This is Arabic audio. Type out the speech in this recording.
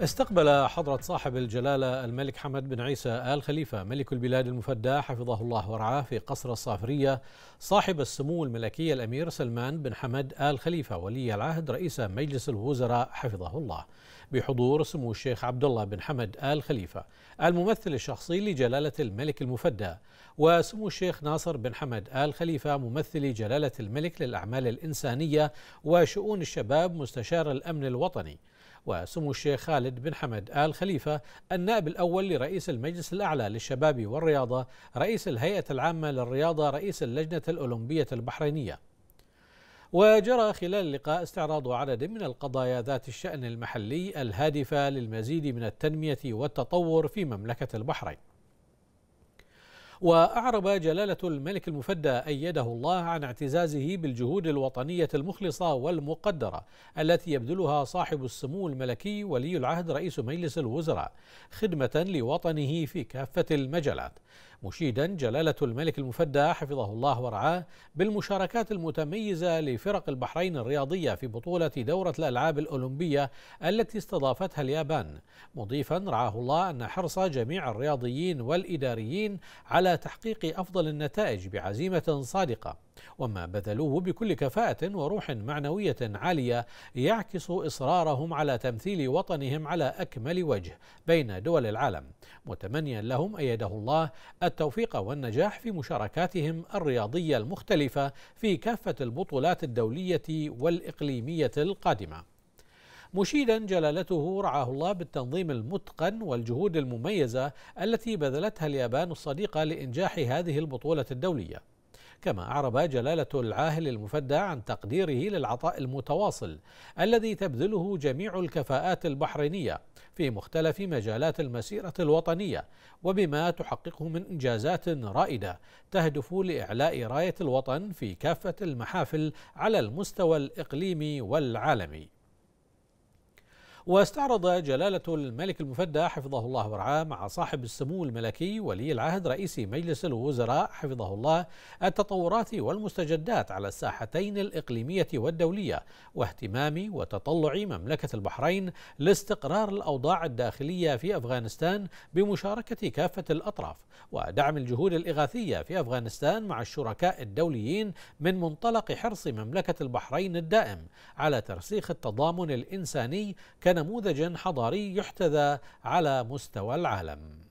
استقبل حضرة صاحب الجلالة الملك حمد بن عيسى آل خليفة ملك البلاد المفدى حفظه الله ورعاه في قصر الصافرية صاحب السمو الملكي الأمير سلمان بن حمد آل خليفة ولي العهد رئيس مجلس الوزراء حفظه الله بحضور سمو الشيخ عبد الله بن حمد آل خليفة الممثل الشخصي لجلالة الملك المفدى وسمو الشيخ ناصر بن حمد آل خليفة ممثل جلالة الملك للأعمال الإنسانية وشؤون الشباب مستشار الأمن الوطني وسمو الشيخ خالد بن حمد آل خليفة النائب الأول لرئيس المجلس الأعلى للشباب والرياضة رئيس الهيئة العامة للرياضة رئيس اللجنة الأولمبية البحرينية وجرى خلال اللقاء استعراض عدد من القضايا ذات الشأن المحلي الهادفة للمزيد من التنمية والتطور في مملكة البحرين وأعرب جلالة الملك المفدى أيده الله عن اعتزازه بالجهود الوطنية المخلصة والمقدرة التي يبذلها صاحب السمو الملكي ولي العهد رئيس مجلس الوزراء خدمة لوطنه في كافة المجالات مشيدا جلالة الملك المفدى حفظه الله ورعاه بالمشاركات المتميزة لفرق البحرين الرياضية في بطولة دورة الألعاب الأولمبية التي استضافتها اليابان مضيفا رعاه الله أن حرص جميع الرياضيين والإداريين على تحقيق أفضل النتائج بعزيمة صادقة وما بذلوه بكل كفاءة وروح معنوية عالية يعكس إصرارهم على تمثيل وطنهم على أكمل وجه بين دول العالم متمنيا لهم أيده الله التوفيق والنجاح في مشاركاتهم الرياضية المختلفة في كافة البطولات الدولية والإقليمية القادمة مشيدا جلالته رعاه الله بالتنظيم المتقن والجهود المميزه التي بذلتها اليابان الصديقه لانجاح هذه البطوله الدوليه كما أعرب جلالة العاهل المفدى عن تقديره للعطاء المتواصل الذي تبذله جميع الكفاءات البحرينية في مختلف مجالات المسيرة الوطنية وبما تحققه من إنجازات رائدة تهدف لإعلاء راية الوطن في كافة المحافل على المستوى الإقليمي والعالمي واستعرض جلالة الملك المفدى حفظه الله ورعاه مع صاحب السمو الملكي ولي العهد رئيس مجلس الوزراء حفظه الله التطورات والمستجدات على الساحتين الإقليمية والدولية واهتمام وتطلع مملكة البحرين لاستقرار الأوضاع الداخلية في أفغانستان بمشاركة كافة الأطراف ودعم الجهود الإغاثية في أفغانستان مع الشركاء الدوليين من منطلق حرص مملكة البحرين الدائم على ترسيخ التضامن الإنساني كان كنموذج حضاري يحتذى على مستوى العالم